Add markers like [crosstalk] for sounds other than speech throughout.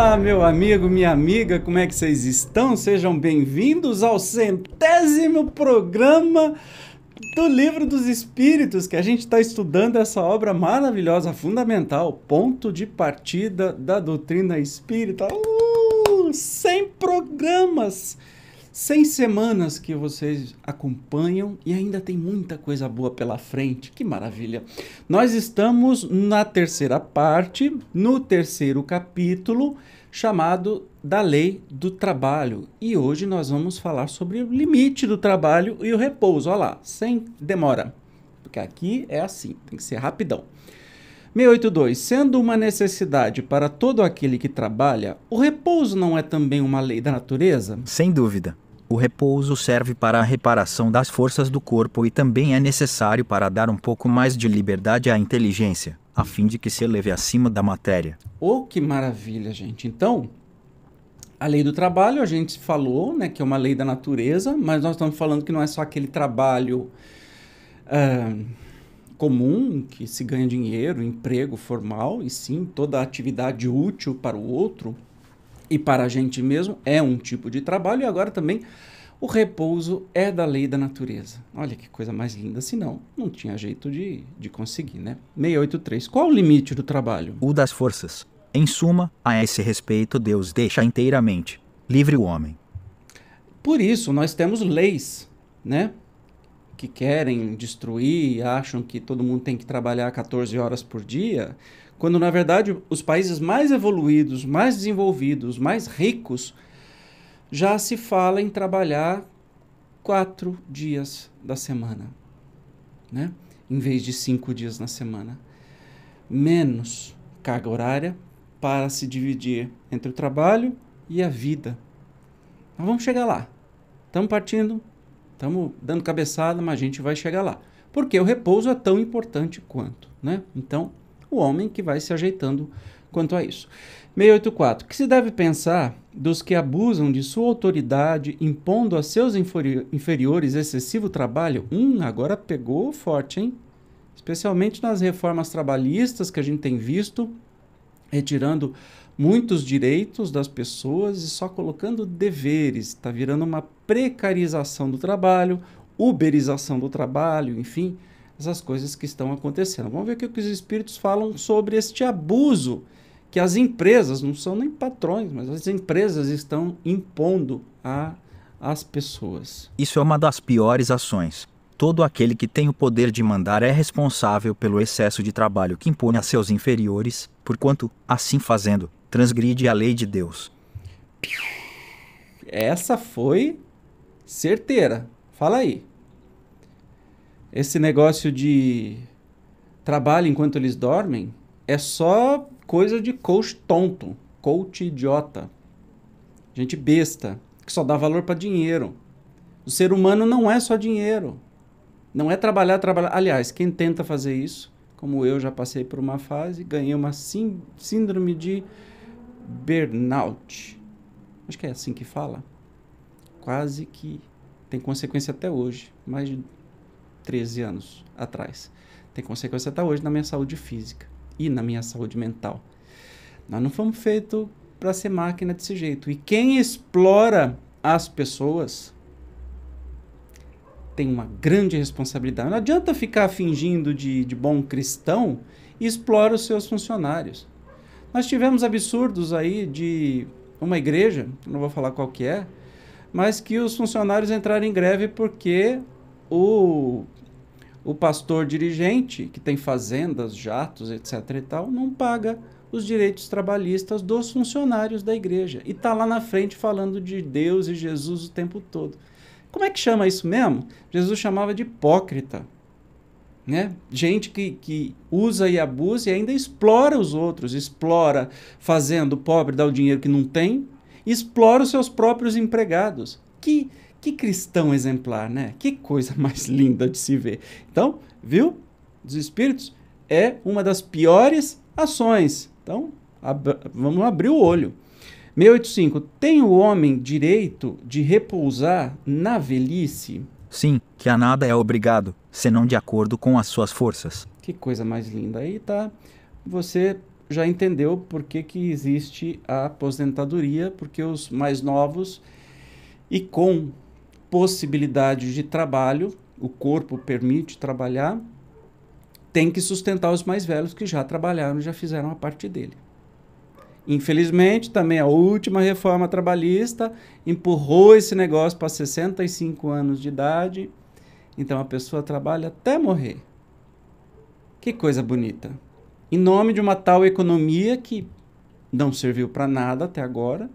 Olá, meu amigo, minha amiga, como é que vocês estão? Sejam bem-vindos ao centésimo programa do Livro dos Espíritos, que a gente está estudando essa obra maravilhosa, fundamental, ponto de partida da doutrina espírita. Uh, 100 programas! 100 semanas que vocês acompanham e ainda tem muita coisa boa pela frente. Que maravilha! Nós estamos na terceira parte, no terceiro capítulo, chamado da lei do trabalho. E hoje nós vamos falar sobre o limite do trabalho e o repouso. Olha lá, sem demora. Porque aqui é assim, tem que ser rapidão. 682. Sendo uma necessidade para todo aquele que trabalha, o repouso não é também uma lei da natureza? Sem dúvida. O repouso serve para a reparação das forças do corpo e também é necessário para dar um pouco mais de liberdade à inteligência, a fim de que se eleve acima da matéria. Oh, que maravilha, gente! Então, a lei do trabalho, a gente falou né, que é uma lei da natureza, mas nós estamos falando que não é só aquele trabalho uh, comum, que se ganha dinheiro, emprego formal, e sim toda atividade útil para o outro e para a gente mesmo é um tipo de trabalho, e agora também o repouso é da lei da natureza. Olha que coisa mais linda, senão não tinha jeito de, de conseguir, né? 683. Qual o limite do trabalho? O das forças. Em suma, a esse respeito, Deus deixa inteiramente livre o homem. Por isso, nós temos leis, né? Que querem destruir, acham que todo mundo tem que trabalhar 14 horas por dia. Quando, na verdade, os países mais evoluídos, mais desenvolvidos, mais ricos, já se fala em trabalhar quatro dias da semana, né? em vez de cinco dias na semana. Menos carga horária para se dividir entre o trabalho e a vida. Mas vamos chegar lá. Estamos partindo, estamos dando cabeçada, mas a gente vai chegar lá. Porque o repouso é tão importante quanto, né? Então, o homem que vai se ajeitando quanto a isso. 684. Que se deve pensar dos que abusam de sua autoridade, impondo a seus inferiores excessivo trabalho? Hum, agora pegou forte, hein? Especialmente nas reformas trabalhistas que a gente tem visto, retirando muitos direitos das pessoas e só colocando deveres. Está virando uma precarização do trabalho, uberização do trabalho, enfim essas coisas que estão acontecendo. Vamos ver o que os espíritos falam sobre este abuso que as empresas, não são nem patrões, mas as empresas estão impondo a as pessoas. Isso é uma das piores ações. Todo aquele que tem o poder de mandar é responsável pelo excesso de trabalho que impõe a seus inferiores, porquanto, assim fazendo, transgride a lei de Deus. Essa foi certeira. Fala aí. Esse negócio de trabalho enquanto eles dormem é só coisa de coach tonto, coach idiota. Gente besta, que só dá valor para dinheiro. O ser humano não é só dinheiro. Não é trabalhar, trabalhar. Aliás, quem tenta fazer isso, como eu já passei por uma fase, ganhei uma síndrome de burnout. Acho que é assim que fala. Quase que tem consequência até hoje. Mais de 13 anos atrás. Tem consequência até hoje na minha saúde física e na minha saúde mental. Nós não fomos feitos para ser máquina desse jeito. E quem explora as pessoas tem uma grande responsabilidade. Não adianta ficar fingindo de, de bom cristão e explorar os seus funcionários. Nós tivemos absurdos aí de uma igreja, não vou falar qual que é, mas que os funcionários entraram em greve porque o o pastor dirigente, que tem fazendas, jatos, etc. e tal, não paga os direitos trabalhistas dos funcionários da igreja. E está lá na frente falando de Deus e Jesus o tempo todo. Como é que chama isso mesmo? Jesus chamava de hipócrita. Né? Gente que, que usa e abusa e ainda explora os outros, explora fazendo o pobre dar o dinheiro que não tem, explora os seus próprios empregados. Que que cristão exemplar, né? Que coisa [laughs] mais linda de se ver. Então, viu? Dos espíritos é uma das piores ações. Então, ab vamos abrir o olho. 685. Tem o homem direito de repousar na velhice? Sim, que a nada é obrigado, senão de acordo com as suas forças. Que coisa mais linda. Aí tá. Você já entendeu por que, que existe a aposentadoria, porque os mais novos e com possibilidade de trabalho, o corpo permite trabalhar, tem que sustentar os mais velhos que já trabalharam, já fizeram a parte dele. Infelizmente, também a última reforma trabalhista empurrou esse negócio para 65 anos de idade. Então a pessoa trabalha até morrer. Que coisa bonita. Em nome de uma tal economia que não serviu para nada até agora,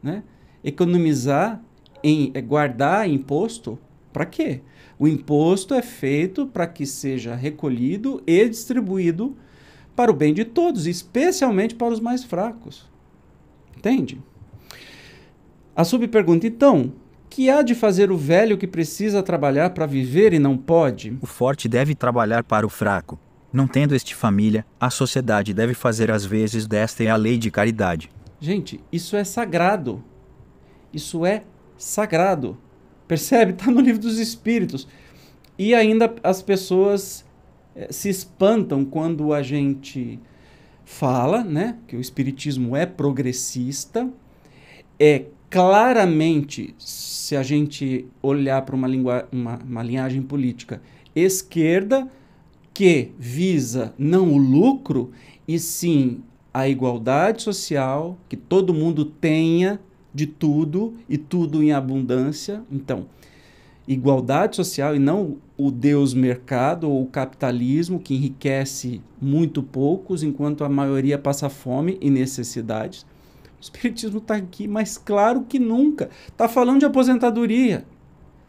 né? Economizar em é guardar imposto, para quê? O imposto é feito para que seja recolhido e distribuído para o bem de todos, especialmente para os mais fracos. Entende? A subpergunta, então, que há de fazer o velho que precisa trabalhar para viver e não pode? O forte deve trabalhar para o fraco. Não tendo este família, a sociedade deve fazer as vezes desta é a lei de caridade. Gente, isso é sagrado. Isso é sagrado. Percebe? Está no livro dos Espíritos. E ainda as pessoas eh, se espantam quando a gente fala, né, que o espiritismo é progressista, é claramente, se a gente olhar para uma, uma, uma linhagem política esquerda que visa não o lucro e sim a igualdade social, que todo mundo tenha de tudo e tudo em abundância. Então, igualdade social e não o Deus mercado ou o capitalismo que enriquece muito poucos enquanto a maioria passa fome e necessidades. O Espiritismo está aqui mais claro que nunca. Está falando de aposentadoria,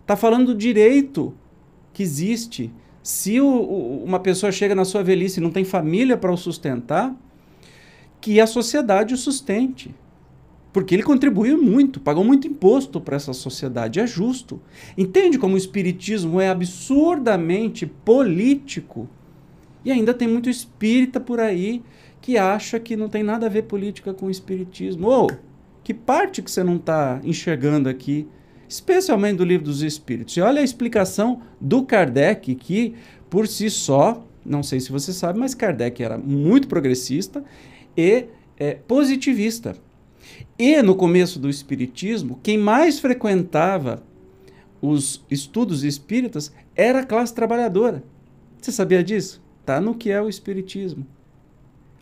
está falando do direito que existe. Se o, o, uma pessoa chega na sua velhice e não tem família para o sustentar, que a sociedade o sustente porque ele contribuiu muito, pagou muito imposto para essa sociedade, é justo. Entende como o espiritismo é absurdamente político? E ainda tem muito espírita por aí que acha que não tem nada a ver política com o espiritismo. Ou, que parte que você não está enxergando aqui? Especialmente do livro dos espíritos. E olha a explicação do Kardec, que por si só, não sei se você sabe, mas Kardec era muito progressista e é, positivista. E no começo do Espiritismo, quem mais frequentava os estudos espíritas era a classe trabalhadora. Você sabia disso? Tá no que é o Espiritismo.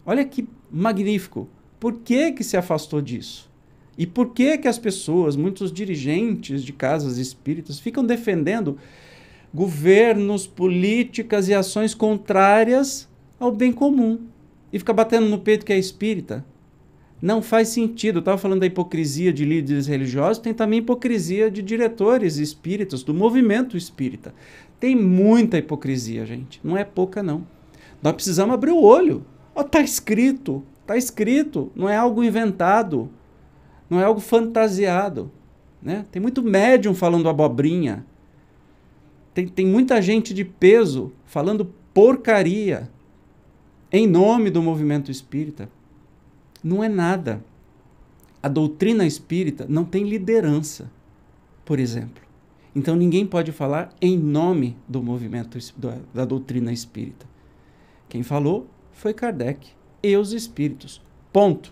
Olha que magnífico. Por que, que se afastou disso? E por que, que as pessoas, muitos dirigentes de casas espíritas, ficam defendendo governos, políticas e ações contrárias ao bem comum? E fica batendo no peito que é espírita? Não faz sentido. Eu estava falando da hipocrisia de líderes religiosos, tem também hipocrisia de diretores espíritas, do movimento espírita. Tem muita hipocrisia, gente. Não é pouca, não. Nós precisamos abrir o olho. Está oh, escrito, Está escrito. Não é algo inventado, não é algo fantasiado. Né? Tem muito médium falando abobrinha. Tem, tem muita gente de peso falando porcaria em nome do movimento espírita não é nada. A doutrina espírita não tem liderança, por exemplo. Então ninguém pode falar em nome do movimento da doutrina espírita. Quem falou foi Kardec e os espíritos. Ponto.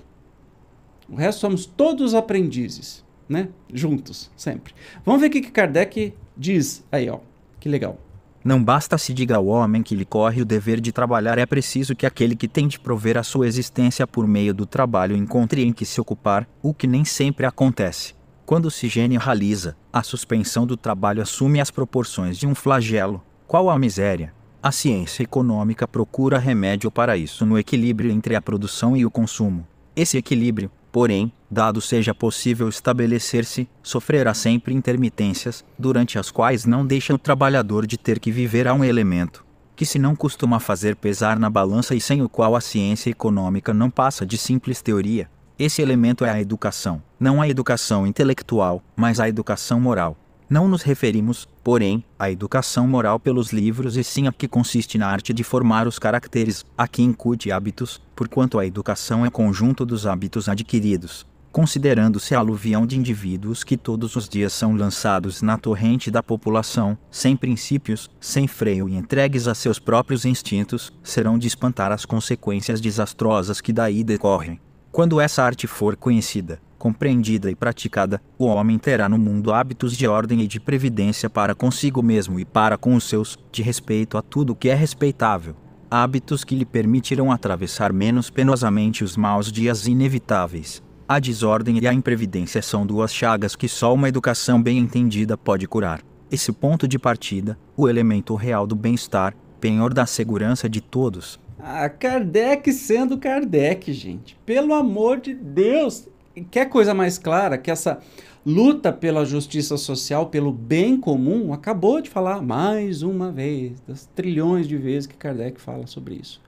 O resto somos todos aprendizes, né? Juntos, sempre. Vamos ver o que Kardec diz aí, ó. Que legal. Não basta se diga ao homem que lhe corre o dever de trabalhar, é preciso que aquele que tente prover a sua existência por meio do trabalho encontre em que se ocupar, o que nem sempre acontece. Quando se generaliza, a suspensão do trabalho assume as proporções de um flagelo. Qual a miséria? A ciência econômica procura remédio para isso no equilíbrio entre a produção e o consumo. Esse equilíbrio, porém, Dado seja possível estabelecer-se, sofrerá sempre intermitências, durante as quais não deixa o trabalhador de ter que viver a um elemento que se não costuma fazer pesar na balança e sem o qual a ciência econômica não passa de simples teoria. Esse elemento é a educação, não a educação intelectual, mas a educação moral. Não nos referimos, porém, à educação moral pelos livros e sim a que consiste na arte de formar os caracteres, a que incute hábitos, porquanto a educação é conjunto dos hábitos adquiridos considerando-se a aluvião de indivíduos que todos os dias são lançados na torrente da população, sem princípios, sem freio e entregues a seus próprios instintos, serão de espantar as consequências desastrosas que daí decorrem. Quando essa arte for conhecida, compreendida e praticada, o homem terá no mundo hábitos de ordem e de previdência para consigo mesmo e para com os seus, de respeito a tudo que é respeitável. Hábitos que lhe permitirão atravessar menos penosamente os maus dias inevitáveis. A desordem e a imprevidência são duas chagas que só uma educação bem entendida pode curar. Esse ponto de partida, o elemento real do bem-estar, penhor da segurança de todos. Ah, Kardec sendo Kardec, gente. Pelo amor de Deus! Quer coisa mais clara que essa luta pela justiça social, pelo bem comum, acabou de falar mais uma vez, das trilhões de vezes que Kardec fala sobre isso.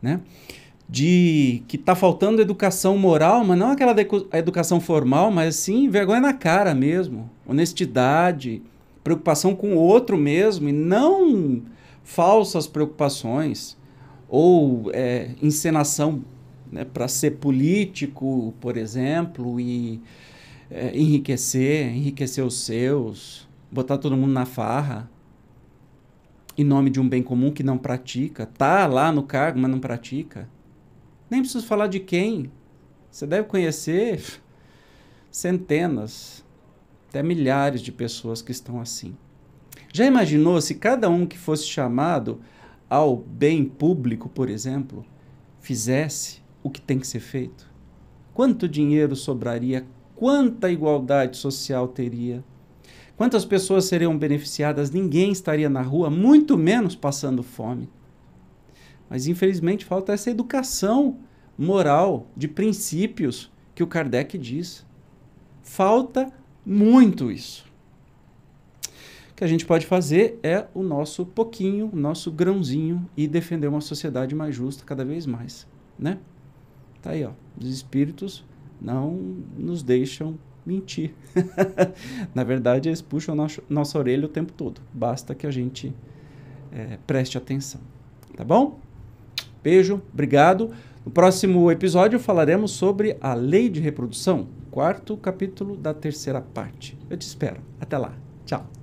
Né? de que está faltando educação moral, mas não aquela educação formal, mas sim vergonha na cara mesmo, honestidade, preocupação com o outro mesmo e não falsas preocupações ou é, encenação né, para ser político, por exemplo, e é, enriquecer, enriquecer os seus, botar todo mundo na farra em nome de um bem comum que não pratica, tá lá no cargo, mas não pratica. Nem preciso falar de quem. Você deve conhecer centenas, até milhares de pessoas que estão assim. Já imaginou se cada um que fosse chamado ao bem público, por exemplo, fizesse o que tem que ser feito? Quanto dinheiro sobraria? Quanta igualdade social teria? Quantas pessoas seriam beneficiadas? Ninguém estaria na rua, muito menos passando fome. Mas infelizmente falta essa educação moral, de princípios que o Kardec diz. Falta muito isso. O que a gente pode fazer é o nosso pouquinho, o nosso grãozinho e defender uma sociedade mais justa cada vez mais, né? Tá aí, ó. Os espíritos não nos deixam mentir. [laughs] Na verdade, eles puxam nosso, nossa orelha o tempo todo. Basta que a gente é, preste atenção. Tá bom? Beijo, obrigado. No próximo episódio falaremos sobre a lei de reprodução, quarto capítulo da terceira parte. Eu te espero. Até lá. Tchau.